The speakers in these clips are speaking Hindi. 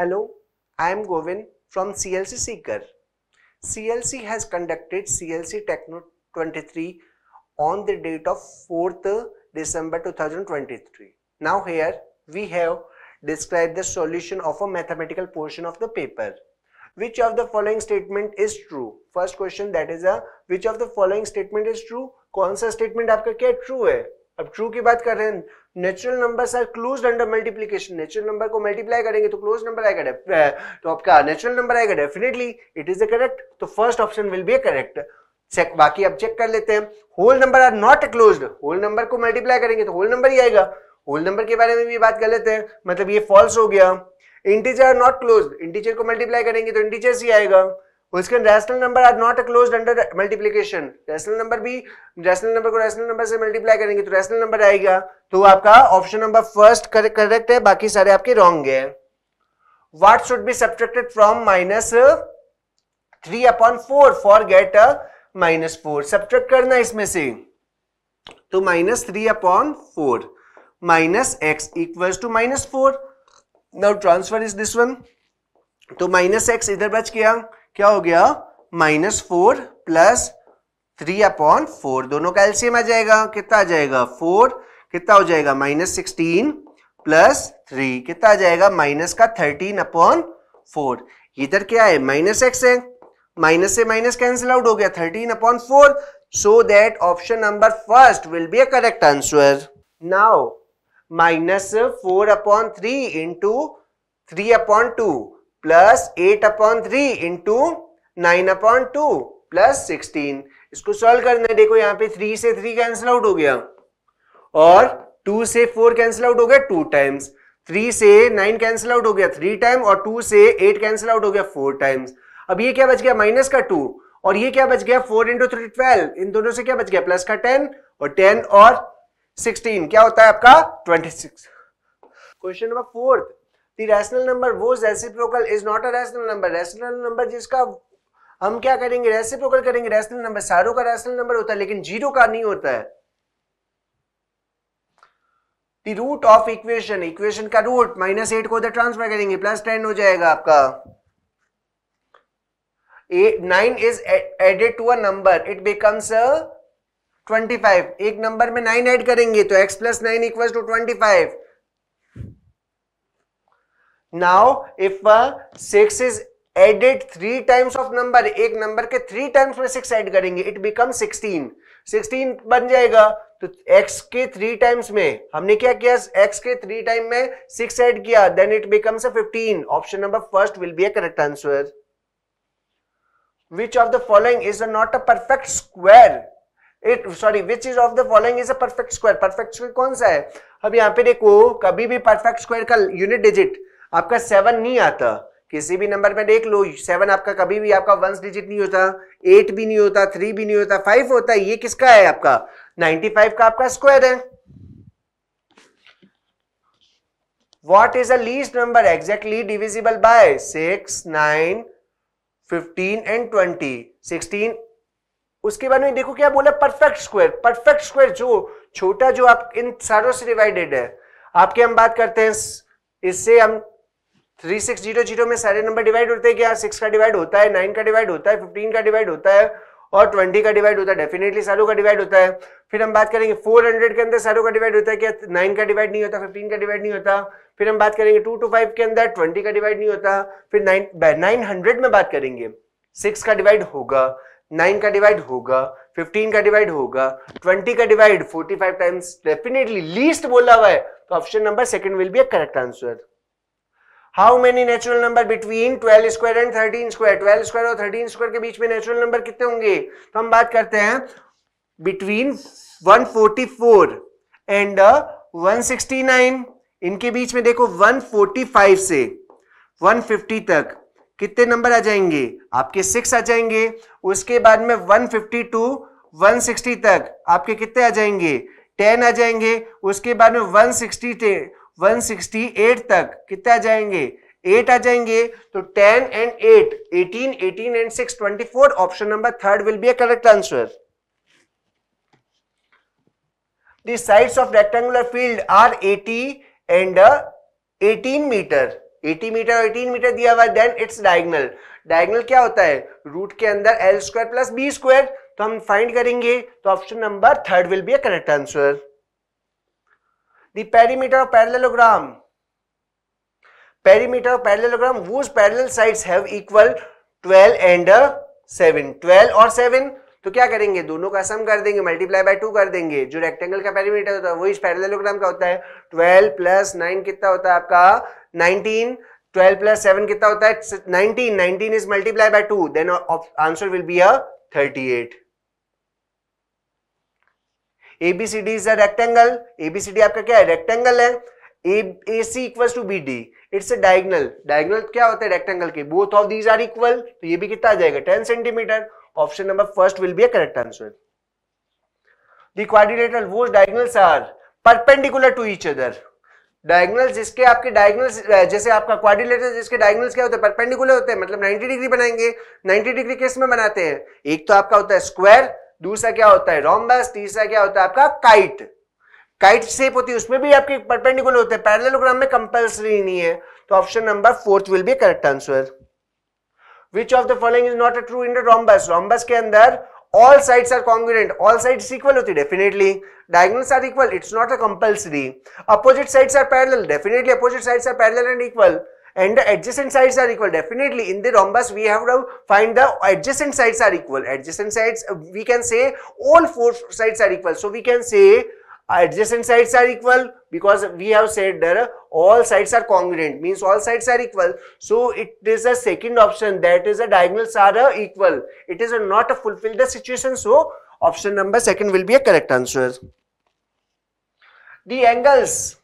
Hello, I am Govin from CLC Seeker. CLC has conducted CLC Techno 23 on the date of 4th December 2023. Now here we have described the solution of a mathematical portion of the paper. Which of the following statement is true? First question that is a uh, which of the following statement is true? कौन सा statement आपका क्या true है? अब ट्रू की बात कर रहे हैं natural numbers are close under multiplication natural number को मल्टीप्लाई करेंगे तो क्लोज नंबर आएगा तो आपका नेचुरल नंबर आएगा definitely it is a correct तो first option will be a correct check बाकी अब चेक कर लेते हैं whole number are not close whole number को मल्टीप्लाई करेंगे तो होल नंबर ही आएगा होल नंबर के बारे में भी बात कर लेते हैं मतलब ये फॉल्स हो गया integer are not close integer को मल्टीप्लाई करेंगे तो इंटीजर्स ही आएगा उसके rational number are not close under multiplication rational number भी रैशनल नंबर को रैशनल नंबर से मल्टीप्लाई करेंगे तो रैशनल नंबर आएगा तो आपका ऑप्शन नंबर फर्स्ट करेक्ट है बाकी सारे आपके रॉन्ग है what should be subtracted from minus three upon four for get a minus four subtract करना इसमें से तो minus three upon four minus x equal to minus four now transfer is this one तो माइनस एक्स इधर बच गया क्या हो गया minus four plus three upon four दोनों का एल्सियम आ जाएगा कितना आ जाएगा फोर कितना हो जाएगा माइनस सिक्सटीन प्लस थ्री कितना आ जाएगा माइनस का थर्टीन अपॉन फोर इधर क्या है माइनस एक्स है माइनस से माइनस कैंसिल आउट हो गया thirteen upon four so that option number first will be a correct answer now minus four upon three into three upon two plus eight upon three into nine upon two plus sixteen इसको सॉल्व करना है देखो यहां पे थ्री से थ्री कैंसिल आउट हो गया और टू से फोर कैंसिल आउट हो गया टू टाइम्स थ्री से नाइन कैंसिल आउट हो गया थ्री टाइम और टू से एट कैंसिल आउट हो गया फोर टाइम्स अब ये क्या बच गया माइनस का टू और ये क्या बच गया फोर इंटू थ्री ट्वेल्व इन दोनों से क्या बच गया प्लस का टेन और टेन और सिक्सटीन क्या होता है आपका twenty six question number fourth rational number वो reciprocal is not a rational number rational number जिसका हम क्या करेंगे रेसिप्रोकल करेंगे रैशनल नंबर सारों का रैशनल नंबर होता है लेकिन जीरो का नहीं होता है रूट ऑफ इक्वेशन इक्वेशन का रूट माइनस एट को उधर ट्रांसफर करेंगे प्लस टेन हो जाएगा आपका nine is added to a number it becomes twenty five एक नंबर में नाइन ऐड करेंगे तो x plus nine equal to twenty five now if six is added three times of number एक नंबर के थ्री टाइम्स में सिक्स एड करेंगे इट बिकम सिक्सटीन सिक्सटीन बन जाएगा तो एक्स के थ्री टाइम्स में हमने क्या किया एक्स के थ्री टाइम में सिक्स एड किया then it becomes a fifteen option number first will be a correct answer which of the following is not a perfect square it sorry which is of the following is a perfect square perfect square कौन सा है अब यहाँ पे देखो कभी भी परफेक्ट स्क्वायर का यूनिट डिजिट आपका सेवन नहीं आता किसी भी नंबर में देख लो सेवन आपका कभी भी आपका वंस डिजिट नहीं होता एट भी नहीं होता थ्री भी नहीं होता फाइव होता है ये किसका है आपका नाइनटी फाइव का आपका स्क्वायर है what is a least number exactly divisible by six nine fifteen and twenty sixteen उसके बाद में देखो क्या बोला परफेक्ट स्क्वायर परफेक्ट स्क्वायर जो छोटा जो आप इन सारों से डिवाइडेड है आपके हम बात करते हैं इससे हम थ्री सिक्स जीरो जीरो में सारे नंबर डिवाइड होते हैं क्या सिक्स का डिवाइड होता है नाइन का डिवाइड होता है फिफ्टीन का डिवाइड होता है और ट्वेंटी का डिवाइड होता है डेफिनेटली सारों का डिवाइड होता है फिर हम बात करेंगे फोर हंड्रेड के अंदर सारों का डिवाइड होता है क्या नाइन का डिवाइड नहीं होता फिफ्टीन का डिवाइड नहीं होता फिर हम बात करेंगे टू टू फाइव के अंदर ट्वेंटी का डिवाइड नहीं होता फिर नाइन नाइन हंड्रेड में बात करेंगे सिक्स का डिवाइड होगा नाइन का डिवाइड होगा फिफ्टीन का डिवाइड होगा ट्वेंटी का divide forty five times definitely least बोला हुआ है तो option number second will be a correct answer how many natural number between twelve square and thirteen square twelve square और थर्टीन स्क्वायर के बीच में नेचुरल नंबर कितने होंगे तो हम बात करते हैं between one forty four and one sixty nine इनके बीच में देखो वन फोर्टी फाइव से वन फिफ्टी तक कितने नंबर आ जाएंगे आपके सिक्स आ जाएंगे उसके बाद में one fifty to one sixty तक आपके कितने आ जाएंगे टेन आ जाएंगे उसके बाद में वन सिक्सटी 168 तक कितने आ जाएंगे 8 आ जाएंगे तो 10 and 8 18 18 and 6 24 option number third will be a correct answer the sides of rectangular field are 80 and 18 metre 80 metre 18 metre दिया हुआ देन इट्स डायगनल डायगनल क्या होता है रूट के अंदर L square plus B square तो हम फाइंड करेंगे तो option number third will be a correct answer the perimeter of parallelogram perimeter of parallelogram whose parallel sides have equal 12 and 7 12 or 7 तो क्या करेंगे दोनों का सम कर देंगे मल्टीप्लाई बाय टू कर देंगे जो रेक्टेंगल का पेरीमीटर होता है वो इस पैरेललोग्राम का होता है 12 प्लस नाइन कितना होता है आपका 19 12 प्लस सेवन कितना होता है 19 19 is multiply by two then answer will be a 38 ABCD is a rectangle ABCD आपका क्या है रेक्टेंगल है A C equal to B D it's a diagonal diagonal क्या होता है रेक्टेंगल के both of these are equal तो ये भी कितना आ जाएगा ten centimetre option number first will be a correct answer the quadrilateral वो diagonals are perpendicular to each other diagonal जिसके आपके डायगनल जैसे आपका क्वारिलेटर जिसके डायगनल क्या होते हैं परपेंडिकुलर होते हैं मतलब 90 डिग्री बनाएंगे 90 डिग्री किस में बनाते हैं एक तो आपका होता है स्क्वायर दूसरा क्या होता है रोमबस तीसरा क्या होता है आपका काइट काइट शेप होती है उसमें भी आपके परपेंडिकुलर होते हैं पैरेललोग्राम में कंपलसरी नहीं है तो option number fourth will be correct answer which of the following is not a true in rhombus rhombus के अंदर all sides are congruent all sides equal होती है definitely diagonals are equal it's not a compulsory opposite sides are parallel definitely opposite sides are parallel and equal and the adjacent sides are equal. Definitely in the rhombus we have to find the adjacent sides are equal. Adjacent sides we can say all four sides are equal. So we can say adjacent sides are equal because we have said that all sides are congruent means all sides are equal. So it is a second option that is the diagonals are equal. It is not a fulfill the situation. So option number second will be a correct answer. The angles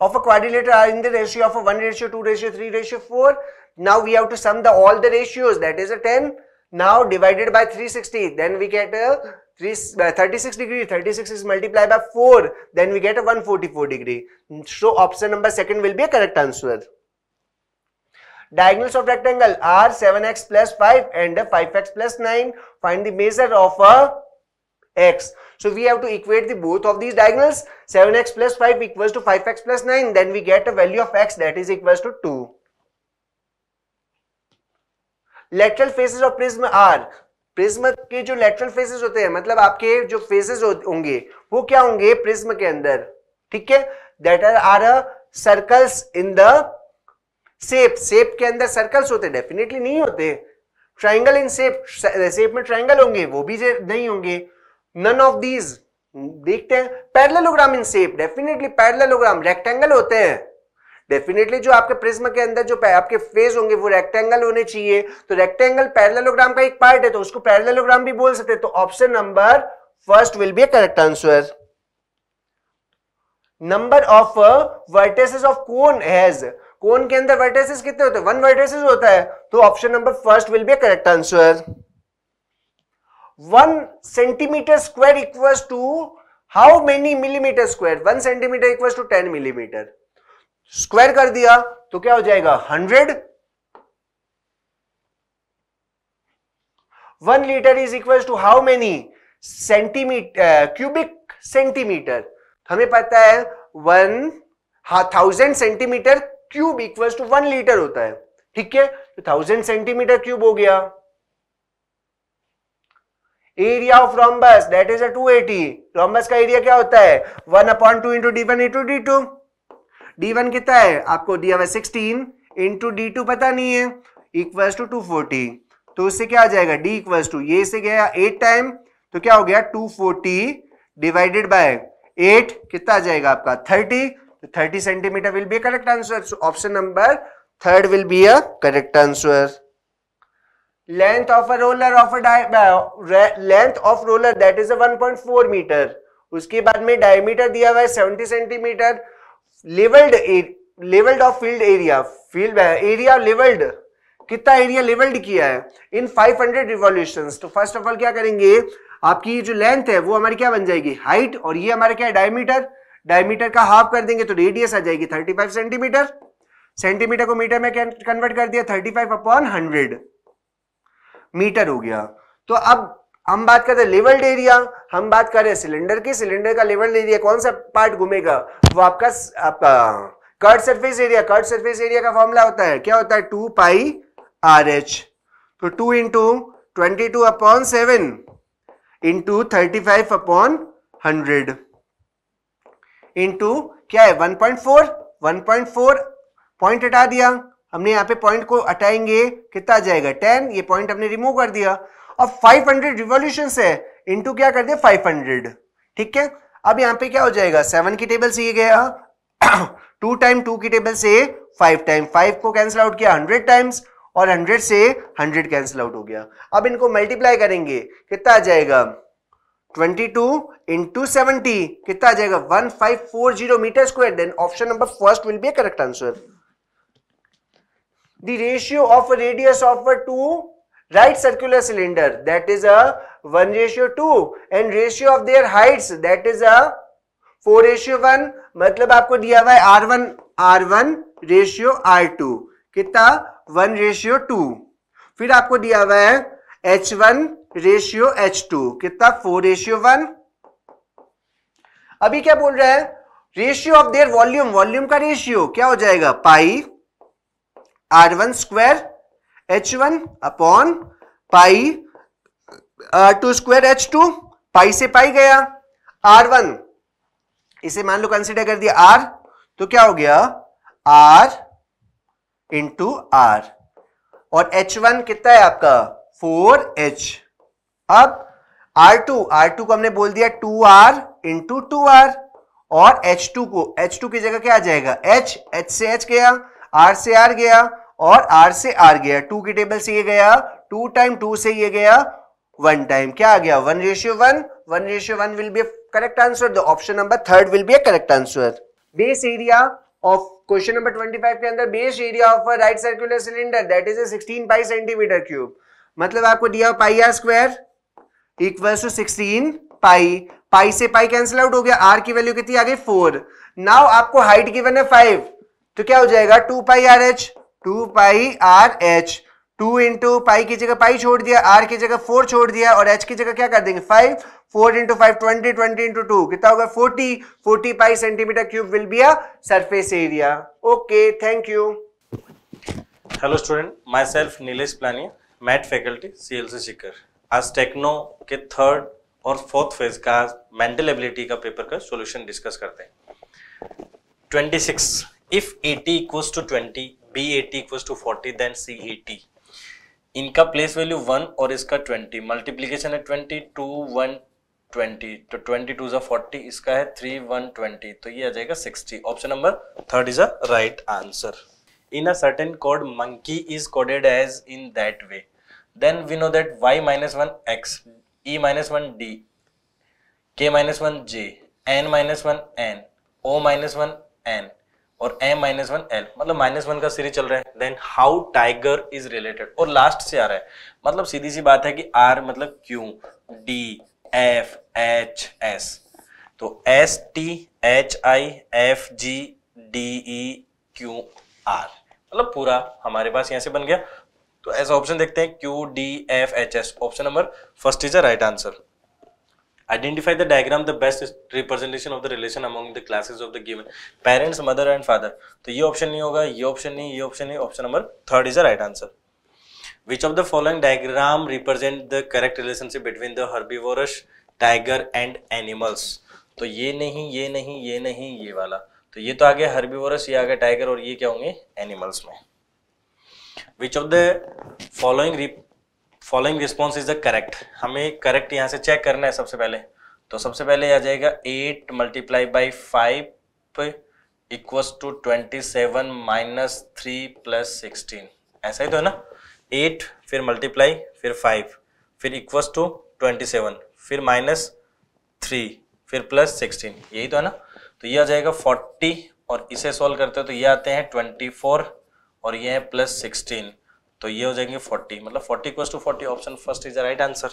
of a quadrilateral are in the ratio of a 1 ratio, 2 ratio, 3 ratio, 4. Now we have to sum the all the ratios that is a 10. Now divided by 360 then we get a uh, 36 degree, 36 is multiplied by 4 then we get a 144 degree. So option number second will be a correct answer. Diagonals of rectangle are 7x plus 5 and 5x plus 9. Find the measure of a x. So we have to equate the both of these diagonals. 7x plus 5 equals to 5x plus 9. Then we get a value of x that is equals to 2. Lateral faces of prism are प्रिज्म के जो लेटरल फेसेस होते हैं मतलब आपके जो फेसेस होंगे वो क्या होंगे प्रिज्म के अंदर ठीक है that are are circles in the shape shape के अंदर सर्कल्स होते डेफिनेटली नहीं होते ट्राइंगल इन सेप सेप में ट्राइंगल होंगे वो भी नहीं होंगे नन ऑफ दीज देखते हैं parallelogram in shape definitely parallelogram rectangle होते हैं डेफिनेटली जो आपके प्रिज्म के अंदर जो आपके फेस होंगे वो रेक्टेंगल होने चाहिए तो रेक्टेंगल पैरेललोग्राम का एक पार्ट है तो उसको पैरेललोग्राम भी बोल सकते हैं तो option number first will be correct answer number of vertices of cone has cone के अंदर वर्टेसेस कितने होते हैं वन वर्टेसेस होता है तो option number first will be correct answer one centimetre square equal to how many millimetre square one centimetre equal to ten millimetre square कर दिया तो क्या हो जाएगा hundred one litre is equal to how many centimetre cubic centimetre हमें पता है one thousand centimetre cube equal to one litre होता है ठीक है तो थाउजेंड सेंटीमीटर क्यूब हो गया area of rhombus that is two eighty rhombus का एरिया क्या होता है one upon two into D one into D two D one कितना है आपको दिया हुआ सिक्सटीन इंटू डी टू पता नहीं है इक्वल टू टू फोर्टी तो उससे क्या आ जाएगा डी इक्वल टू ये से गया एट टाइम तो क्या हो गया two forty divided by eight कितना आ जाएगा आपका थर्टी तो thirty centimetre will be correct answer option number third will be a correct answer length of a roller of a uh, length of roller that is a 1.4 metre उसके बाद में डायमीटर दिया हुआ है 70 centimetre levelled levelled of field area field area levelled कितना एरिया लेवल्ड किया है इन 500 रिवॉल्यूशंस तो फर्स्ट ऑफ ऑल क्या करेंगे आपकी जो लेंथ है वो हमारी क्या बन जाएगी हाइट और ये हमारा क्या है डायमीटर डायमीटर का हाफ कर देंगे तो रेडियस आ जाएगी 35 सेंटीमीटर सेंटीमीटर को मीटर में कन्वर्ट कर दिया 35 अपॉन 100 मीटर हो गया तो अब हम बात कर रहे हैं लेवल्ड एरिया हम बात कर रहे हैं सिलेंडर की सिलेंडर का लेवल्ड एरिया कौन सा पार्ट घूमेगा वो आपका आपका curved surface area curved surface area का फॉर्मूला होता है क्या होता है टू पाई आर एच तो two into twenty two upon seven into thirty five upon hundred into क्या है one point four one point four point हटा दिया हमने यहाँ पे पॉइंट को हटाएंगे कितना जाएगा टेन ये पॉइंट हमने रिमूव कर दिया अब 500 हंड्रेड रिवोल्यूशन है इंटू क्या कर दिया 500 ठीक है अब यहाँ पे क्या हो जाएगा सेवन की टेबल से ये गया टू टाइम टू की टेबल से फाइव टाइम फाइव को कैंसिल आउट किया हंड्रेड टाइम्स और हंड्रेड से हंड्रेड कैंसिल आउट हो गया अब इनको मल्टीप्लाई करेंगे कितना आ जाएगा 22 टू इंटू सेवेंटी कितना आ जाएगा 1540 metre square then option number first will be correct answer the ratio of radius of a two right circular cylinder that is a 1 ratio 2 and ratio of their heights that is a 4 ratio 1 मतलब आपको दिया हुआ है R1 R1 रेशियो R2 कितना 1 रेशियो 2 फिर आपको दिया हुआ है H1 रेशियो H2 कितना 4 रेशियो 1 अभी क्या बोल रहा है ratio of their volume volume का रेशियो क्या हो जाएगा pi R one square H one upon pi two square H two pi से पाई गया आर वन इसे मान लो कंसिडर कर दिया आर तो क्या हो गया आर इंटू आर और एच वन कितना है आपका फोर एच अब आर टू आर टू को हमने बोल दिया two R into two R और एच टू को एच टू की जगह क्या आ जाएगा एच एच से एच गया आर से आर गया और आर से आर गया टू की टेबल से ये गया टू टाइम टू से ये गया वन टाइम क्या आ गया one ratio one one ratio one will be correct answer the option number third will be a correct answer base area of question number 25 के अंदर base area of a right circular cylinder that is 16 pi centimetre cube मतलब आपको दिया pi R square equal to 16 pi pi से पाई कैंसिल आउट हो गया आर की वैल्यू कितनी आ गई फोर नाउ आपको हाइट गिवन है फाइव तो क्या हो जाएगा two pi R H two pi R H two into pi की जगह पाई छोड़ दिया आर की जगह फोर छोड़ दिया और एच की जगह क्या कर देंगे five four into five twenty twenty into two कितना होगा forty forty pi centimetre cube will be a surface area okay thank you hello student myself Nilesh Planiya math faculty C L C Sikar आज टेक्नो के थर्ड और फोर्थ फेज का मेंटल एबिलिटी का पेपर का सॉल्यूशन डिस्कस करते हैं 26 if AT equals to 20, BAT equals to 40, then CET. इनका प्लेस वैल्यू वन और इसका ट्वेंटी मल्टीप्लीकेशन है ट्वेंटी टू वन ट्वेंटी तो ट्वेंटी टू जो फोर्टी इसका है थ्री वन ट्वेंटी तो ये आ जाएगा sixty option number third is a right answer in a certain code monkey is coded as in that way then we know that Y minus one X E minus one D K minus one J N minus one N O minus one N और एम माइनस वन एल मतलब माइनस वन का सीरीज चल रहा है then how tiger is related और लास्ट से आ रहा है मतलब सीधी सी बात है कि आर मतलब Q D F H S तो S T H I F G D E Q R मतलब पूरा हमारे पास यहाँ से बन गया तो ऐसा ऑप्शन देखते हैं Q D F H S option number first is a right answer Identify the diagram the best representation of the relation among the classes of the given parents, mother and father. तो ये ऑप्शन नहीं होगा ये ऑप्शन नहीं ये ऑप्शन नहीं option number third is the right answer Which of the following diagram represent the correct relationship between the herbivorous tiger and animals? तो ये नहीं ये नहीं ये नहीं ये वाला तो ये तो आ गया हर्बीवोरस ये आ गया टाइगर और ये क्या होंगे एनिमल्स में which of the following following response is the correct हमें करेक्ट यहाँ से चेक करना है सबसे पहले तो सबसे पहले आ जाएगा eight multiply by five equals to twenty seven minus three plus sixteen ऐसा ही तो है ना एट फिर मल्टीप्लाई फिर फाइव फिर इक्वस टू ट्वेंटी सेवन फिर माइनस थ्री फिर प्लस सिक्सटीन यही तो है ना तो ये आ जाएगा फोर्टी और इसे सॉल्व करते हो तो ये आते हैं ट्वेंटी फोर और ये है प्लस सिक्सटीन तो ये हो जाएंगे 40 मतलब 40 equal to 40 option first is the right answer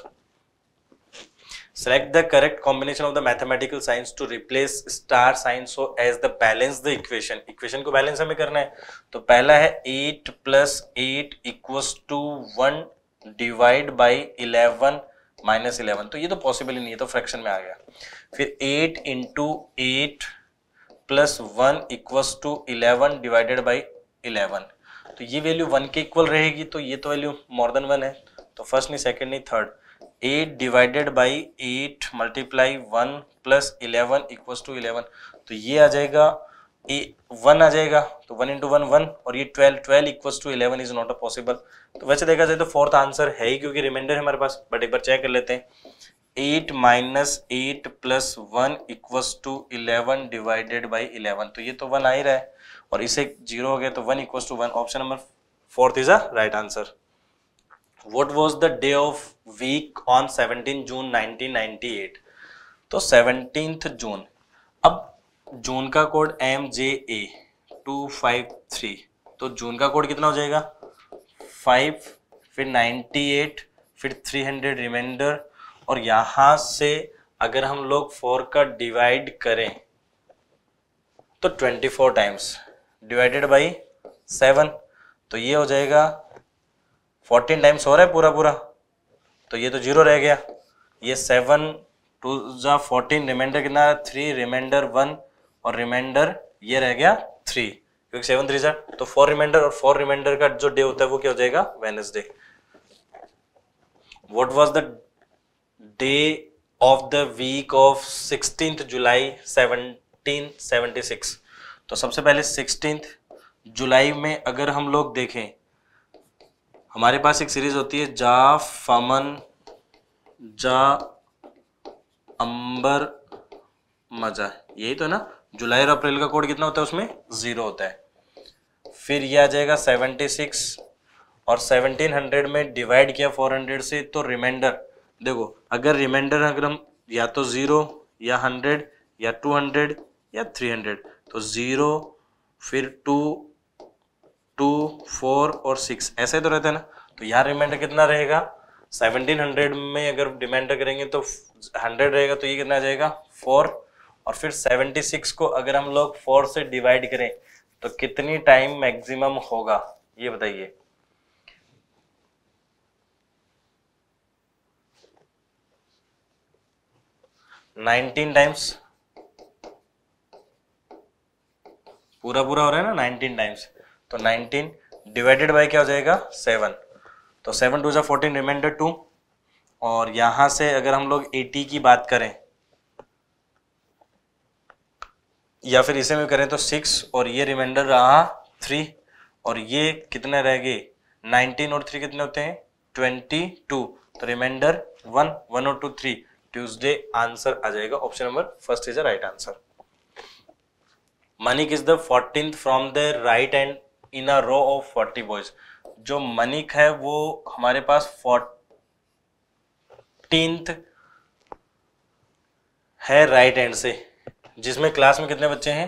select the correct combination of the mathematical signs to replace star signs so as the balance the equation equation को बैलेंस हमें करना है तो पहला है eight plus eight equal to one divide by eleven minus eleven तो ये तो पॉसिबल ही नहीं है तो फ्रैक्शन में आ गया फिर eight into eight plus one equals to eleven divided by eleven तो ये वैल्यू वन के इक्वल रहेगी तो ये तो वैल्यू मोर देन वन है तो फर्स्ट नहीं सेकेंड नहीं third eight divided by eight multiply one plus eleven equals to eleven तो ये आ जाएगा ए वन आ जाएगा तो वन इंटू वन वन और ये twelve twelve equals to eleven is not a possible तो वैसे देखा जाए तो फोर्थ आंसर है ही क्योंकि रिमाइंडर है हमारे पास बट एक बार चेक कर लेते हैं eight minus eight plus one equals to eleven divided by eleven तो ये तो वन आ ही रहा है और इसे जीरो हो गया तो one equal to one option number fourth is a right answer what was the day of week on seventeen June nineteen eight तो सेवनटीन जून अब जून का code M J A two five three तो जून का कोड कितना हो जाएगा फाइव फिर नाइन्टी एट फिर थ्री हंड्रेड रिमाइंडर और यहाँ से अगर हम लोग फोर का डिवाइड करें तो twenty four times divided by seven तो ये हो जाएगा फोर्टीन टाइम्स हो रहा है पूरा पूरा तो ये तो जीरो रह गया ये सेवन टू जा फोर्टीन रिमाइंडर कितना थ्री रिमाइंडर वन और रिमाइंडर ये रह गया थ्री क्योंकि सेवन थ्री सर तो फोर रिमाइंडर और फोर रिमाइंडर का जो डे होता है वो क्या हो जाएगा Wednesday what was the day of the week of sixteen July seventeen seventy six तो सबसे पहले सिक्सटीन जुलाई में अगर हम लोग देखें हमारे पास एक सीरीज होती है जा फमन जा अंबर मजा यही तो है ना जुलाई और अप्रैल का कोड कितना होता है उसमें जीरो होता है फिर यह आ जाएगा सेवेंटी सिक्स और सेवनटीन हंड्रेड में डिवाइड किया फोर हंड्रेड से तो रिमाइंडर देखो अगर रिमाइंडर अगर हम या तो जीरो या हंड्रेड या टू हंड्रेड या थ्री हंड्रेड तो ज़ीरो फिर टू टू फोर और सिक्स ऐसे तो रहते हैं ना तो यहाँ रिमाइंडर कितना रहेगा सेवनटीन हंड्रेड में अगर डिमाइंडर करेंगे तो हंड्रेड रहेगा तो ये कितना जाएगा फोर और फिर सेवेंटी सिक्स को अगर हम लोग फोर से डिवाइड करें तो कितनी टाइम मैक्सिमम होगा ये बताइए नाइनटीन टाइम्स पूरा पूरा हो रहा है ना नाइनटीन टाइम्स तो नाइनटीन डिवाइडेड बाई क्या हो जाएगा सेवन तो सेवन टू जो फोर्टीन रिमाइंडर टू और यहां से अगर हम लोग एटी की बात करें या फिर इसे में करें तो सिक्स और ये रिमाइंडर रहा थ्री और ये कितने रह गए नाइनटीन और थ्री कितने होते हैं ट्वेंटी टू तो रिमाइंडर वन वन और टू थ्री ट्यूसडे आंसर आ जाएगा option number first is a right answer Manik is the fourteen from the right end in a row of forty boys जो मनिक है वो हमारे पास फोर्टीन है राइट एंड से जिसमें क्लास में कितने बच्चे हैं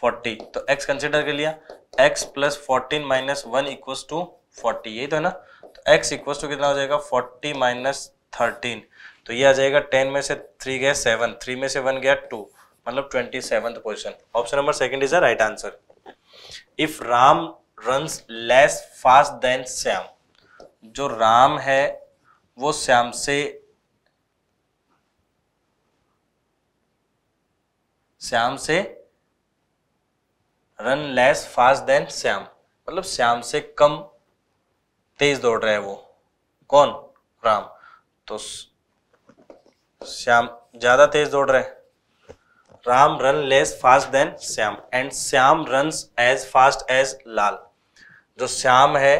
फोर्टी तो एक्स कंसिडर कर लिया X plus fourteen minus one equals to forty यही तो है ना तो एक्स इक्वस टू कितना हो जाएगा फोर्टी माइनस थर्टीन तो ये आ जाएगा टेन में से थ्री गया सेवन थ्री में से वन गया टू मतलब twenty seventh position option number second is the right answer if Ram run less fast than Shyam जो राम है वो श्याम से श्याम से run less fast than Shyam मतलब श्याम से कम तेज दौड़ रहा है वो कौन राम तो श्याम ज्यादा तेज दौड़ रहा है Ram run less fast than Shyam and Shyam run as fast as Lal जो श्याम है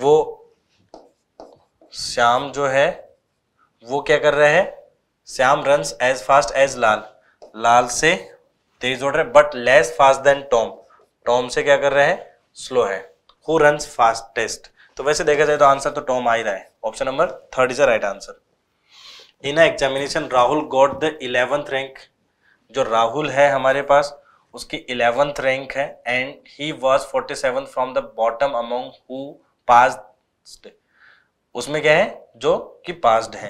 वो श्याम जो है वो क्या कर रहे हैं Shyam run as fast as Lal Lal से तेज दौड़ रहे but less fast than Tom Tom से क्या कर रहे हैं स्लो है हु रन फास्टेस्ट तो वैसे देखा जाए तो आंसर तो टॉम आ ही रहा है option number third is the right answer in examination Rahul got the eleventh rank जो राहुल है हमारे पास उसकी इलेवंथ रैंक है and he was forty seven from the bottom among who passed उसमें क्या है जो कि पास्ड है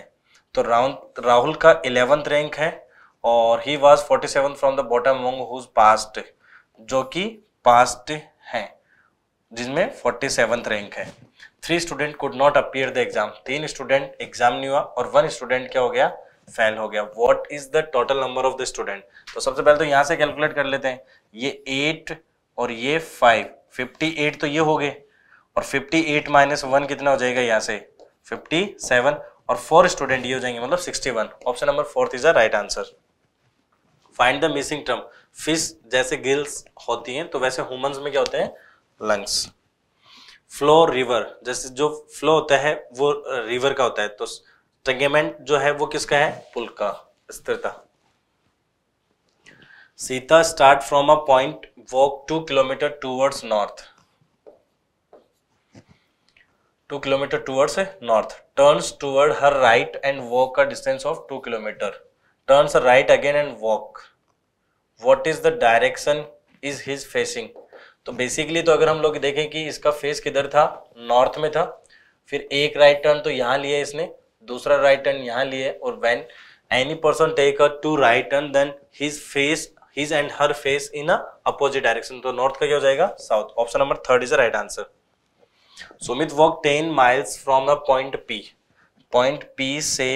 तो राउंड राहुल का इलेवंथ रैंक है और he was forty seven from the bottom among whose passed जो कि पास्ट है जिसमें फोर्टी सेवन रैंक है three student could not appear the exam तीन स्टूडेंट एग्जाम नहीं हुआ और वन स्टूडेंट क्या हो गया फेल हो गया what is the total number of the student तो सबसे पहले तो यहां से कैलकुलेट कर लेते हैं ये एट और ये फाइव फिफ्टी एट तो ये हो गए और फिफ्टी एट माइनस वन कितना हो जाएगा यहाँ से फिफ्टी सेवन और फोर स्टूडेंट ये हो जाएंगे मतलब sixty one option number fourth is the right answer find the missing term fish जैसे गिल्स होती हैं तो वैसे ह्यूमंस में क्या होते हैं लंग्स फ्लो रिवर जैसे जो फ्लो होता है वो रिवर का होता है तो ट्रगेमेंट जो है वो किसका है पुल का स्थिरता Sita start from a point walk two kilometre towards north two kilometre towards north turns toward her right and walk a distance of two kilometre turns right again and walk what is the direction is his facing तो बेसिकली तो अगर हम लोग देखें कि इसका फेस किधर था नॉर्थ में था फिर एक राइट टर्न तो यहाँ लिया इसने दूसरा राइट टर्न यहाँ लिए और when any person take a two right turn then his face his and her face in a opposite direction तो नॉर्थ का क्या हो जाएगा south option number third is a right answer Sumit walk ten miles from the point P point P से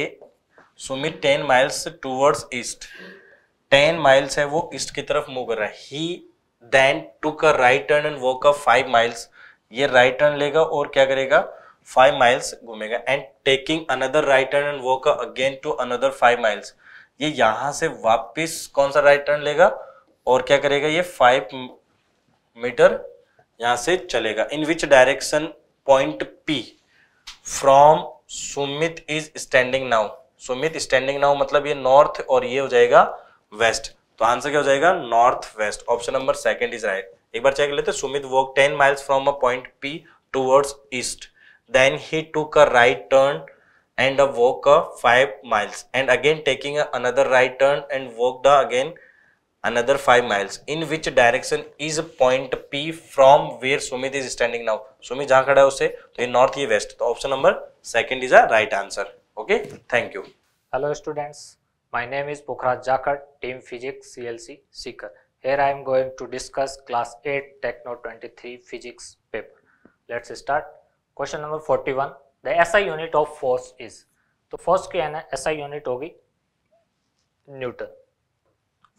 Sumit ten miles towards east ten miles है वो ईस्ट की तरफ मूव कर रहा है he then took a right turn and walk a five miles ये राइट टर्न लेगा और क्या करेगा फाइव माइल्स घूमेगा and taking another right turn and walk again to another five miles ये यहां से वापस कौन सा राइट टर्न लेगा और क्या करेगा ये फाइव मीटर यहां से चलेगा in which direction point P from Sumit is standing now Sumit standing now मतलब ये नॉर्थ और ये हो जाएगा वेस्ट तो आंसर क्या हो जाएगा north west option number second is right एक बार चेक लेते Sumit walk ten miles from a point P towards east then he took a right turn and a walk a five miles and again taking another right turn and walk the again another five miles in which direction is point P from where Sumit is standing now Sumit जहां खड़ा है उसे तो ये नॉर्थ ये वेस्ट तो option number second is a right answer okay thank you hello students My name is Pokhraj Jakar, Team Physics CLC Seeker. Here I am going to discuss class 8 Techno 23 Physics paper. Let's start. Question number 41. The SI unit of force is. तो फोर्स की SI यूनिट होगी न्यूटन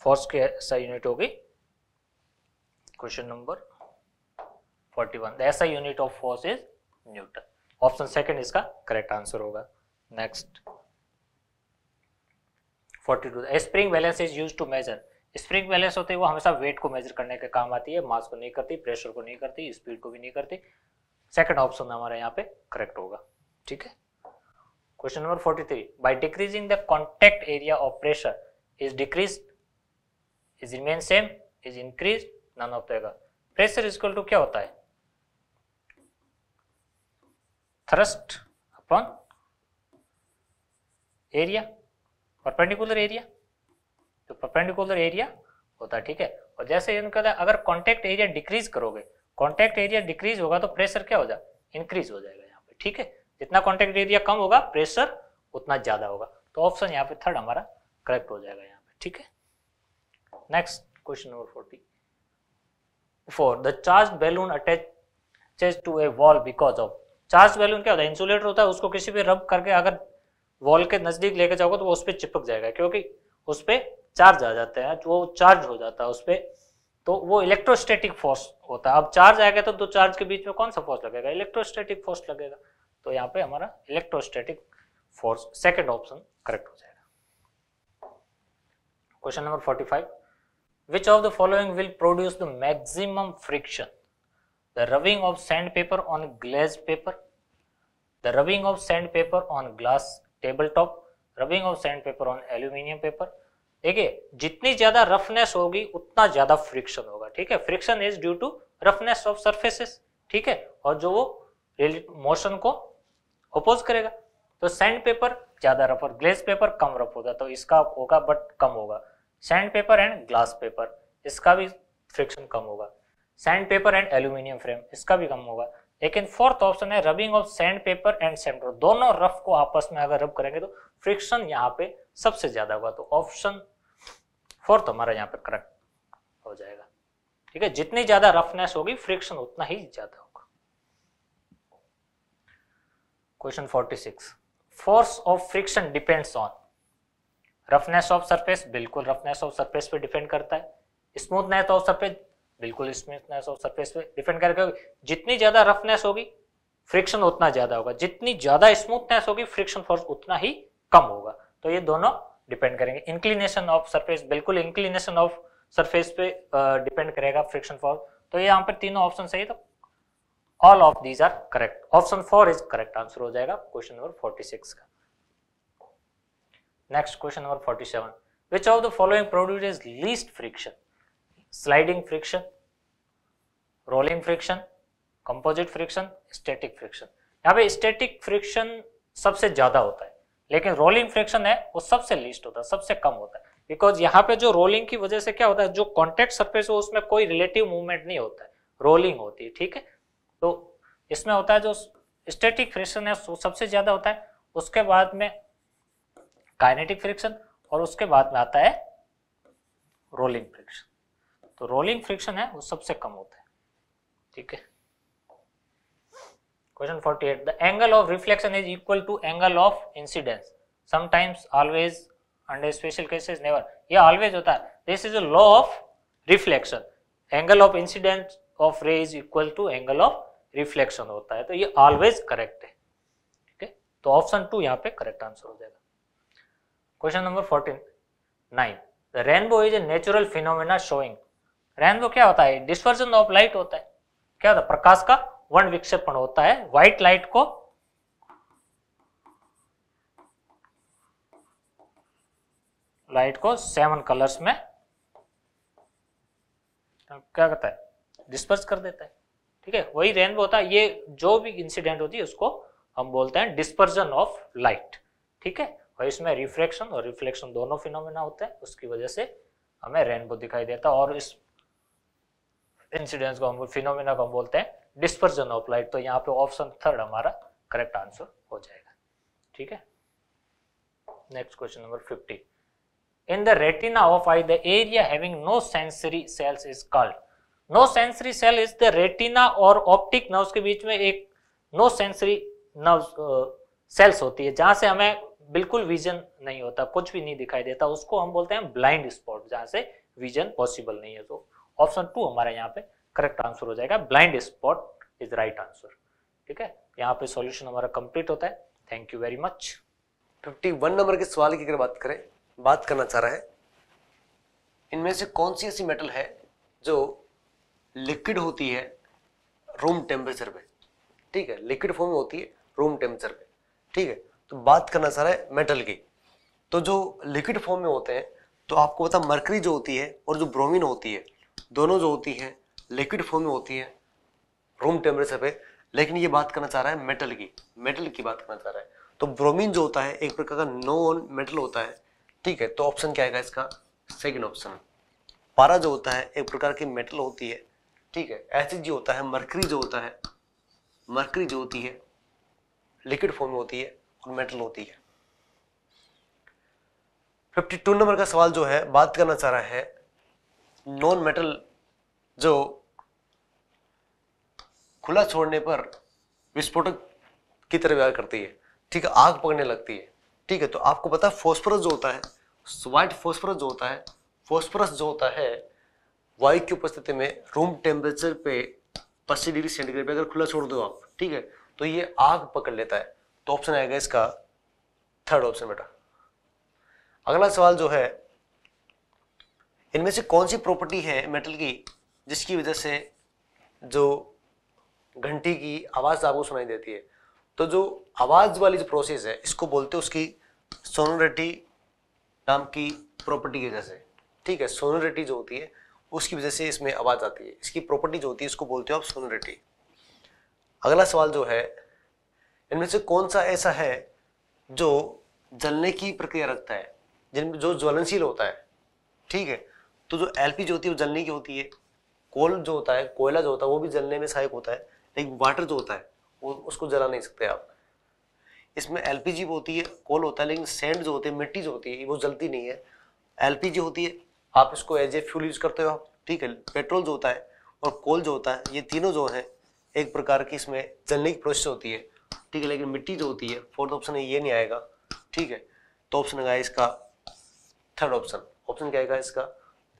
फोर्स की SI यूनिट होगी question number 41. The SI unit of force is newton option second इसका करेक्ट आंसर होगा next forty two spring balance is use to measure spring balance होते हैं वो हमेशा वेट को मेजर करने के काम आती है मास को नहीं करती प्रेशर को नहीं करती स्पीड को भी नहीं करती सेकंड ऑप्शन हमारा यहाँ पे करेक्ट होगा ठीक है question number forty three by decreasing the contact area of pressure is decrease is remain same is increase none of देगा प्रेशर इजक्वल टू क्या होता है thrust upon area perpendicular area तो परपेंडिकुलर एरिया होता है ठीक है और जैसे इनका अगर कॉन्टेक्ट एरिया डिक्रीज करोगे कॉन्टेक्ट एरिया डिक्रीज होगा तो प्रेशर क्या हो जाए इंक्रीज हो जाएगा यहाँ पे ठीक है जितना कॉन्टेक्ट एरिया कम होगा प्रेशर उतना ज्यादा होगा तो ऑप्शन यहाँ पे थर्ड हमारा करेक्ट हो जाएगा यहाँ पे ठीक है next question number forty four the charge balloon attach to a wall because of charge balloon क्या होता है इंसुलेटर होता है उसको किसी पे रब करके अगर वॉल के नज़दीक लेके जाओगे तो वो उस पर चिपक जाएगा क्योंकि उस पर चार्ज आ जाते हैं वो चार्ज हो जाता है उस पर तो वो इलेक्ट्रोस्टैटिक फोर्स होता है अब चार्ज आएगा तो दो चार्ज के बीच में कौन सा फोर्स लगेगा इलेक्ट्रोस्टैटिक फोर्स लगेगा तो यहाँ पे हमारा electrostatic force second option correct हो जाएगा question number forty five the following will produce the maximum friction the rubbing of sand paper on glaze paper the rubbing of sand paper on glass table top rubbing of sand paper on aluminium paper ठीक है जितनी ज्यादा रफनेस होगी उतना ज्यादा फ्रिक्शन होगा ठीक है friction is due to roughness of surfaces ठीक है और जो वो मोशन को अपोज करेगा तो सैंड पेपर ज्यादा रफ और ग्लेस पेपर कम रफ होगा तो इसका होगा बट कम होगा sand paper and glass paper इसका भी फ्रिक्शन कम होगा sand paper and aluminium frame इसका भी कम होगा लेकिन फोर्थ ऑप्शन है rubbing of sand paper and sand दोनों रफ को आपस में अगर रब करेंगे तो फ्रिक्शन यहाँ पे सबसे ज्यादा होगा तो ऑप्शन फोर्थ हमारा यहाँ पे करेक्ट हो जाएगा ठीक है जितनी ज्यादा रफनेस होगी फ्रिक्शन उतना ही ज्यादा होगा question 46 force of friction depends on roughness of surface बिल्कुल रफनेस ऑफ सरफेस पे डिपेंड करता है स्मूथनेस ऑफ सरफेस बिल्कुल स्मूथनेस और सरफेस पे डिपेंड करके जितनी ज़्यादा रफनेस होगी फ्रिक्शन उतना ज़्यादा होगा जितनी ज़्यादा स्मूथनेस होगी फ्रिक्शन फोर्स उतना ही कम होगा तो ये दोनों डिपेंड करेंगे इंक्लिनेशन ऑफ सरफेस बिल्कुल इंक्लिनेशन ऑफ सरफेस पे डिपेंड करेगा फ्रिक्शन फोर्स तो ये यहाँ पर तीनों ऑप्शन सही तो all of these are correct option four is correct answer हो जाएगा क्वेश्चन नंबर फोर्टी सिक्स का next question number forty seven which of the following produce is least friction sliding friction rolling friction composite friction static friction यहाँ पे स्टैटिक फ्रिक्शन सबसे ज्यादा होता है लेकिन रोलिंग फ्रिक्शन है वो सबसे लीस्ट होता है सबसे कम होता है बिकॉज यहाँ पे जो रोलिंग की वजह से क्या होता है जो कॉन्टेक्ट सर्फेस हो उसमें कोई रिलेटिव मूवमेंट नहीं होता है रोलिंग होती है ठीक है तो इसमें होता है जो स्टेटिक फ्रिक्शन है वो सबसे ज्यादा होता है उसके बाद में काइनेटिक फ्रिक्शन और उसके बाद में आता है रोलिंग फ्रिक्शन तो रोलिंग फ्रिक्शन है वो सबसे कम होता है ठीक है question 48 the angle of reflection is equal to angle of incidence sometimes always under special cases never ये ऑलवेज होता है this is a law of reflection angle of incidence of ray is equal to angle of reflection होता है तो ये ऑलवेज करेक्ट है ठीक है तो ऑप्शन टू यहाँ पे करेक्ट आंसर हो जाएगा question number fourteen nine the rainbow is a natural phenomena showing rainbow क्या होता है डिस्वर्जन ऑफ लाइट होता है क्या होता है प्रकाश का वर्ण विक्षेपण होता है व्हाइट लाइट को लाइट को सेवन कलर्स में क्या करता है डिस्पर्स कर देता है ठीक है वही रेनबो होता है ये जो भी इंसिडेंट होती है उसको हम बोलते हैं डिस्पर्जन ऑफ लाइट ठीक है और इसमें रिफ्लेक्शन और रिफ्लेक्शन दोनों फिनोमेना होते हैं उसकी वजह से हमें रेनबो दिखाई देता है और इस इंसिडेंस को हम फिनोमिना को हम बोलते हैं डिस्पर्जन ऑफ लाइट तो यहाँ पे ऑप्शन थर्ड हमारा करेक्ट आंसर हो जाएगा ठीक है next question number fifty in the retina of eye the area having no sensory cells is called no sensory cell is the retina और ऑप्टिक nerves के बीच में एक नो सेंसरी नर्व सेल्स होती है जहां से हमें बिल्कुल विजन नहीं होता कुछ भी नहीं दिखाई देता उसको हम बोलते हैं ब्लाइंड स्पॉट जहां से विजन पॉसिबल नहीं है तो ऑप्शन टू हमारा यहाँ पे करेक्ट आंसर हो जाएगा blind spot is right answer ठीक है यहाँ पे सॉल्यूशन हमारा कंप्लीट होता है thank you very much fifty one number के सवाल की अगर बात करें बात करना चाह रहा है इनमें से कौन सी ऐसी मेटल है जो लिक्विड होती है रूम टेम्परेचर पे ठीक है लिक्विड फॉर्म में होती है रूम टेम्परेचर पे ठीक है तो बात करना चाह रहा है मेटल की तो जो लिक्विड फॉर्म में होते हैं तो आपको पता मरकरी जो होती है और जो ब्रोमीन होती है दोनों जो होती हैं लिक्विड फॉर्म में होती हैं रूम टेम्परेचर पे लेकिन ये बात करना चाह रहा है मेटल की मेटल की बात करना चाह रहा है तो ब्रोमीन जो होता है एक प्रकार का नॉन मेटल होता है ठीक है तो ऑप्शन क्या आएगा इसका सेकेंड ऑप्शन पारा जो होता है एक प्रकार की मेटल होती है ठीक है एसिड जो होता है मरकरी जो होता है मरकरी जो होती है लिक्विड फॉर्म में होती है और मेटल होती है 52 नंबर का सवाल जो है बात करना चाह रहा है नॉन मेटल जो खुला छोड़ने पर विस्फोटक की तरह व्यवहार करती है ठीक है आग पकड़ने लगती है ठीक है तो आपको पता है फॉस्फोरस जो होता है व्हाइट फॉस्फोरस जो होता है फॉस्फोरस जो होता है वायु की उपस्थिति में रूम टेम्परेचर पे पच्चीस डिग्री सेंटीग्रेड पे अगर खुला छोड़ दो आप ठीक है तो ये आग पकड़ लेता है तो ऑप्शन आएगा इसका थर्ड ऑप्शन बेटा अगला सवाल जो है इनमें से कौन सी प्रॉपर्टी है मेटल की जिसकी वजह से जो घंटी की आवाज़ आपको सुनाई देती है तो जो आवाज़ वाली जो प्रोसेस है इसको बोलते हैं उसकी सोनोरिटी नाम की प्रॉपर्टी की वजह से ठीक है सोनोरिटी जो होती है उसकी वजह से इसमें आवाज़ आती है इसकी प्रॉपर्टी जो होती है इसको बोलते हो आप सोनोरिटी अगला सवाल जो है इनमें से कौन सा ऐसा है जो जलने की प्रक्रिया रखता है जिनमें जो ज्वलनशील होता है ठीक है तो जो एल जो होती है वो जलने की होती है कोल जो होता है कोयला जो होता है वो भी जलने में सहायक होता है लेकिन वाटर जो होता है वो उसको जला नहीं सकते आप इसमें एल पी वो होती है कोल होता है लेकिन सेंड जो होते हैं मिट्टी जो होती है वो जलती नहीं है एल पी जी होती है आप इसको एज ए फ्यूल यूज करते हो आप ठीक है पेट्रोल जो होता है और कोल जो होता है ये तीनों जो है एक प्रकार की इसमें जलने की प्रोसेस होती है ठीक है लेकिन मिट्टी जो होती है फोर्थ ऑप्शन है ये नहीं आएगा ठीक है तो ऑप्शन आएगा इसका थर्ड ऑप्शन ऑप्शन क्या आएगा इसका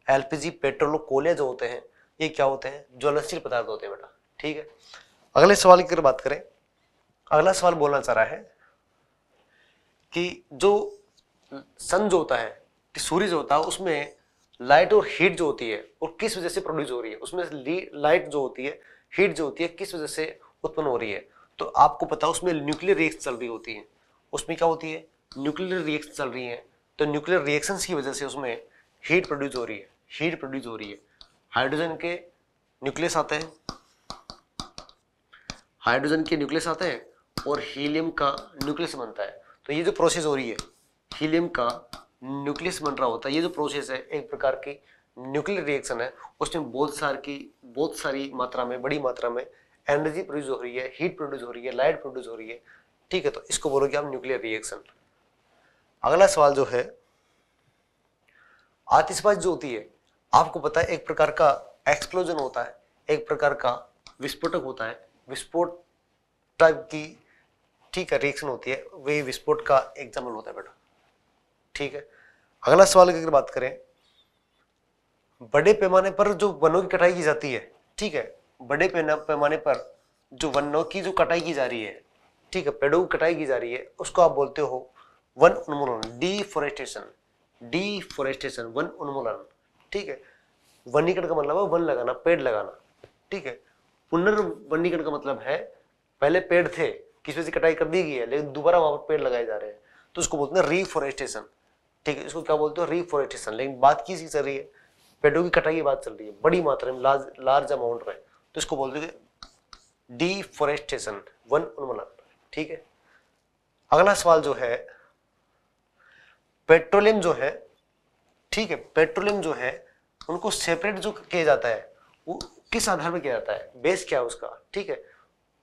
एलपीजी पेट्रोल और जो होते हैं ये क्या होते हैं ज्वलनशील पदार्थ होते हैं बेटा ठीक है अगले सवाल की अगर बात करें अगला सवाल बोलना चाह रहा है कि जो सन जो होता है कि सूर्य जो होता है उसमें लाइट और हीट जो होती है और किस वजह से प्रोड्यूस हो रही है उसमें लाइट जो होती है हीट जो होती है किस वजह से उत्पन्न हो रही है तो आपको पता है उसमें न्यूक्लियर रिएक्शन चल रही होती है उसमें क्या होती है न्यूक्लियर रिएक्शन चल रही है तो न्यूक्लियर रिएक्शन की वजह से उसमें हीट प्रोड्यूस हो रही है हीट प्रोड्यूस हो रही है हाइड्रोजन के न्यूक्लियस आते हैं हाइड्रोजन के न्यूक्लियस आते हैं और हीलियम का न्यूक्लियस बनता है तो ये जो प्रोसेस हो रही है हीलियम का न्यूक्लियस बन रहा होता है ये जो प्रोसेस है एक प्रकार की न्यूक्लियर रिएक्शन है उसमें बहुत सारी की बहुत सारी मात्रा में बड़ी मात्रा में एनर्जी प्रोड्यूस हो रही है हीट प्रोड्यूस हो रही है लाइट प्रोड्यूस हो रही है ठीक है तो इसको बोलोगे आप न्यूक्लियर रिएक्शन अगला सवाल जो है आतिशबाज जो होती है आपको पता है एक प्रकार का एक्सप्लोजन होता है एक प्रकार का विस्फोटक होता है विस्फोट टाइप की ठीक है रिएक्शन होती है वही विस्फोट का एग्जाम्पल होता है बेटा ठीक है अगला सवाल की अगर बात करें बड़े पैमाने पर जो वनों की कटाई की जाती है ठीक है बड़े पैमाने पर जो वनों की जो कटाई की जा रही है ठीक है पेड़ों की कटाई की जा रही है उसको आप बोलते हो वन उन्मूलन डीफोरेस्टेशन डीफोरेस्टेशन वन उन्मूलन ठीक है वनीकरण का मतलब है वन लगाना पेड़ लगाना ठीक है पुनर्वनीकरण का मतलब है पहले पेड़ थे किसी से कटाई कर दी गई है लेकिन दोबारा वहां पर पेड़ लगाए जा रहे हैं तो उसको बोलते हैं रीफोरेस्टेशन ठीक है इसको क्या बोलते हैं रीफोरेस्टेशन लेकिन बात किस चीज चल रही है पेड़ों की कटाई की बात चल रही है बड़ी मात्रा में लार्ज लार्ज अमाउंट में तो इसको बोलते हैं डिफोरेस्टेशन वन उन्मूलन ठीक है अगला सवाल जो है पेट्रोलियम जो है ठीक है पेट्रोलियम जो है उनको सेपरेट जो किया जाता है वो किस आधार पर किया जाता है बेस क्या है उसका ठीक है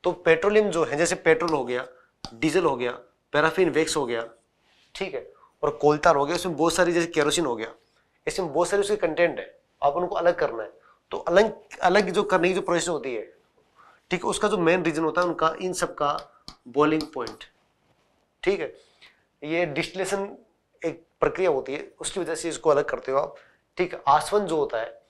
तो पेट्रोलियम जो है जैसे पेट्रोल हो गया डीजल हो गया पैराफिन वैक्स हो गया ठीक है और कोलतार हो गया उसमें बहुत सारी जैसे केरोसिन हो गया इसमें बहुत सारे उसके कंटेंट है आप उनको अलग करना है तो अलग अलग जो करने की जो प्रोसेस होती है ठीक है उसका जो मेन रीजन होता है उनका इन सब का बॉइलिंग पॉइंट ठीक है ये डिस्टिलेशन एक प्रक्रिया होती है उसकी वजह से इसको अलग करते हो आप ठीक है आसवन जो होता है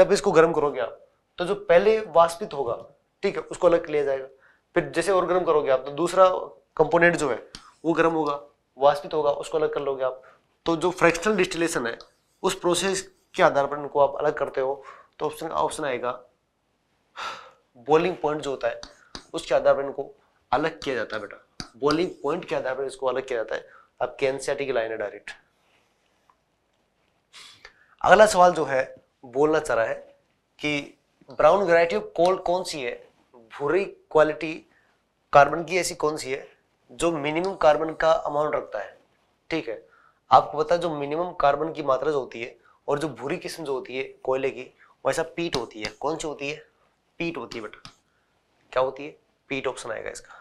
जब इसको गर्म करोगे आप तो जो पहले वाष्पित होगा ठीक है उसको अलग लिया जाएगा फिर जैसे और गर्म करोगे आप तो दूसरा कंपोनेंट जो है वो गर्म होगा वाष्पित होगा उसको अलग कर लोगे आप तो जो फ्रैक्शनल डिस्टिलेशन है उस प्रोसेस के आधार पर उनको आप अलग करते हो तो ऑप्शन ऑप्शन आएगा बॉलिंग पॉइंट जो होता है उसके आधार पर इनको अलग किया जाता है बेटा बॉलिंग पॉइंट के आधार पर इसको अलग किया जाता है अब एनसीआरटी की लाइन है डायरेक्ट अगला सवाल जो है बोलना चाह रहा है कि ब्राउन वेराइटी ऑफ कोल कौन सी है भूरी क्वालिटी कार्बन की ऐसी कौन सी है जो मिनिमम कार्बन का अमाउंट रखता है ठीक है आपको पता है जो मिनिमम कार्बन की मात्रा जो होती है और जो भूरी किस्म जो होती है कोयले की वैसा पीट होती है कौन सी होती है पीट होती है बेटा क्या होती है पीट ऑप्शन आएगा इसका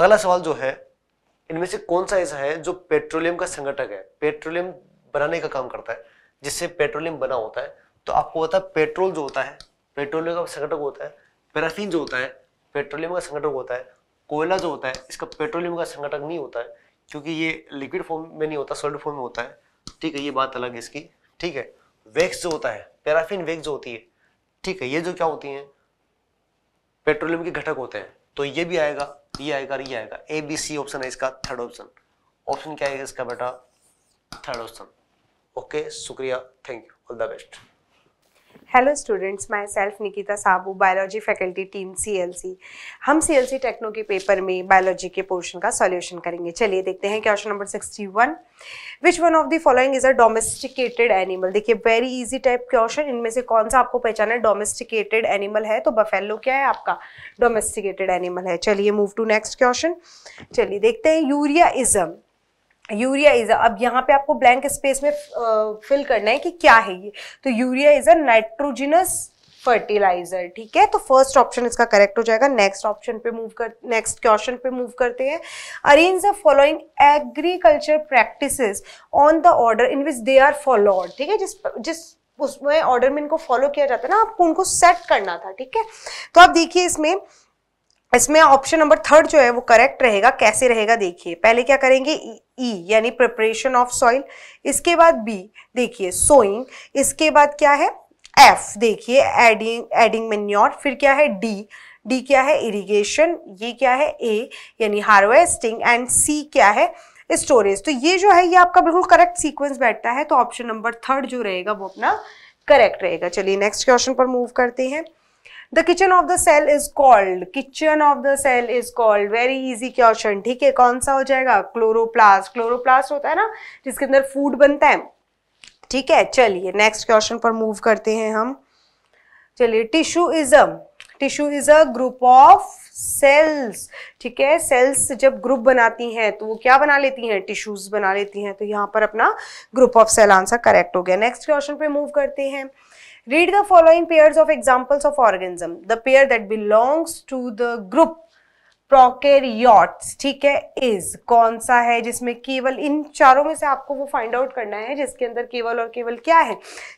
अगला सवाल जो है इनमें से कौन सा ऐसा है जो पेट्रोलियम का संगठक है पेट्रोलियम बनाने का काम करता है जिससे पेट्रोलियम बना होता है तो आपको पता है पेट्रोल जो होता है पेट्रोलियम का संगठक होता है पैराफिन जो होता है पेट्रोलियम का संगठक होता है कोयला जो होता है इसका पेट्रोलियम का संगठक नहीं होता है क्योंकि ये लिक्विड फॉर्म में नहीं होता सॉलिड फॉर्म में होता है ठीक है ये बात अलग है इसकी ठीक है वैक्स जो होता है पैराफिन वैक्स जो होती है ठीक है ये जो क्या होती है पेट्रोलियम के घटक होते हैं तो ये भी आएगा ये आएगा ये e आएगा ए बी सी ऑप्शन है इसका थर्ड ऑप्शन ऑप्शन क्या आएगा इसका बेटा थर्ड ऑप्शन ओके शुक्रिया thank you all the best hello students myself Nikita Sabu biology faculty team CLC हम सीएलसी टेक्नो के पेपर में बायोलॉजी के पोर्शन का सॉल्यूशन करेंगे चलिए देखते हैं question number 61 which one of the following is a domesticated animal देखिए वेरी इजी टाइप क्वेश्चन इनमें से कौन सा आपको पहचाना है डोमेस्टिकेटेड एनिमल है तो बफेलो क्या है आपका डोमेस्टिकेटेड एनिमल है चलिए मूव टू नेक्स्ट क्वेश्चन चलिए देखते हैं यूरियाइज्म यूरिया इज़ अब यहाँ पे आपको ब्लैंक स्पेस में फिल करना है कि क्या है ये तो urea is a nitrogenous fertiliser ठीक है तो फर्स्ट ऑप्शन इसका करेक्ट हो जाएगा नेक्स्ट ऑप्शन पे मूव कर नेक्स्ट क्वेश्चन पे मूव करते हैं arrange the following agriculture practice on the order in which they are followed ठीक है जिस जिस उसमें ऑर्डर में इनको फॉलो किया जाता है ना आपको उनको सेट करना था ठीक है तो आप देखिए इसमें इसमें ऑप्शन नंबर थर्ड जो है वो करेक्ट रहेगा कैसे रहेगा देखिए पहले क्या करेंगे ई e, यानी प्रिपरेशन ऑफ सॉइल इसके बाद बी देखिए सोइंग इसके बाद क्या है एफ देखिए एडिंग एडिंग मेन्योर फिर क्या है डी डी क्या है इरिगेशन ये क्या है ए यानी हार्वेस्टिंग एंड सी क्या है स्टोरेज तो ये जो है ये आपका बिल्कुल करेक्ट सीक्वेंस बैठता है तो ऑप्शन नंबर थर्ड जो रहेगा वो अपना करेक्ट रहेगा चलिए नेक्स्ट क्वेश्चन पर मूव करते हैं the kitchen of the cell is called kitchen of the cell is called very easy question ठीक है कौन सा हो जाएगा क्लोरोप्लास्ट क्लोरोप्लास्ट होता है ना जिसके अंदर फूड बनता है ठीक है चलिए नेक्स्ट क्वेश्चन पर मूव करते हैं हम चलिए tissue is a tissue is a group of cells ठीक है सेल्स जब ग्रुप बनाती हैं तो वो क्या बना लेती हैं टिश्यूज बना लेती हैं तो यहाँ पर अपना group of cell answer correct हो गया नेक्स्ट क्वेश्चन पे मूव करते हैं Read the following pairs of examples of organism. The pair that belongs to the group ठीक है इज कौन सा है जिसमें केवल इन चारों में से आपको वो फाइंड आउट करना है जिसके अंदर केवल और केवल क्या है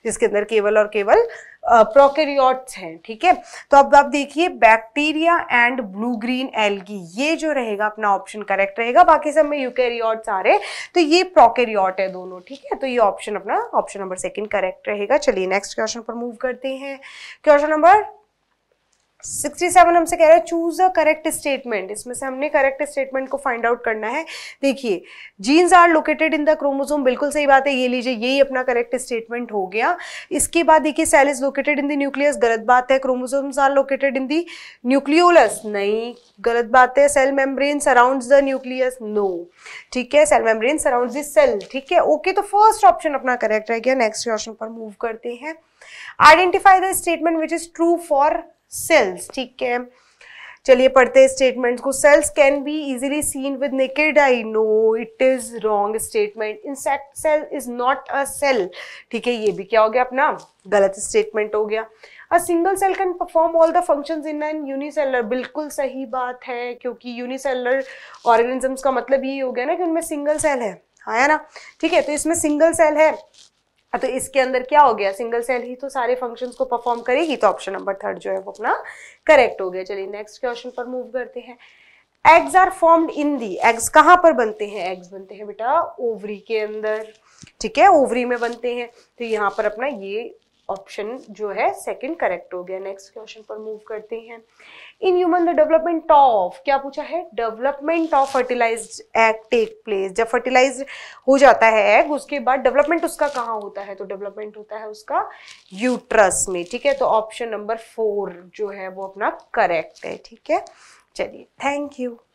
जिसके अंदर केवल और केवल प्रोकेरियोट्स हैं ठीक है तो अब आप देखिए bacteria and blue green algae ये जो रहेगा अपना ऑप्शन करेक्ट रहेगा बाकी सब में यूकेरियोट्स आ रहे हैं तो ये प्रोकेरियोट है दोनों ठीक है तो ये ऑप्शन अपना ऑप्शन नंबर सेकंड करेक्ट रहेगा चलिए नेक्स्ट क्वेश्चन पर मूव करते हैं क्वेश्चन नंबर सिक्सटी सेवन हमसे कह रहा है चूज अ करेक्ट स्टेटमेंट इसमें से हमने करेक्ट स्टेटमेंट को फाइंड आउट करना है देखिए genes are located in the chromosome बिल्कुल सही बात है ये लीजिए यही अपना करेक्ट स्टेटमेंट हो गया इसके बाद देखिए cell is located in the nucleus गलत बात है chromosomes are located in the nucleolus नहीं गलत बात है cell membrane surround the nucleus no ठीक है cell membrane surround the cell ठीक है ओके तो फर्स्ट ऑप्शन अपना करेक्ट रह गया नेक्स्ट क्वेश्चन पर मूव करते हैं identify the statement which is true for cells ठीक है चलिए पढ़ते हैं स्टेटमेंट को cells can be easily seen with naked eye no it is wrong statement insect cell is not a cell ठीक है ये भी क्या हो गया अपना गलत स्टेटमेंट हो गया a single cell can perform all the functions in an unicellular बिल्कुल सही बात है क्योंकि यूनिसेलर ऑर्गेनिजम्स का मतलब ये हो गया ना कि उनमें सिंगल सेल है आया हाँ ना ठीक है तो इसमें सिंगल सेल है हाँ तो इसके अंदर क्या हो गया सिंगल सेल ही तो सारे फंक्शन को परफॉर्म करेगी तो ऑप्शन नंबर थर्ड जो है वो अपना करेक्ट हो गया चलिए नेक्स्ट क्वेश्चन पर मूव करते हैं eggs are formed in the eggs कहाँ पर बनते हैं एग्स बनते हैं बेटा ओवरी के अंदर ठीक है ओवरी में बनते हैं तो यहाँ पर अपना ये ऑप्शन जो है सेकंड करेक्ट हो गया नेक्स्ट क्वेश्चन पर मूव करते हैं in human the development of क्या पूछा है development of fertilize egg take place जब फर्टिलाइज हो जाता है एग उसके बाद डेवलपमेंट उसका कहाँ होता है तो डेवलपमेंट होता है उसका यूट्रस में ठीक है तो ऑप्शन नंबर फोर जो है वो अपना करेक्ट है ठीक है चलिए थैंक यू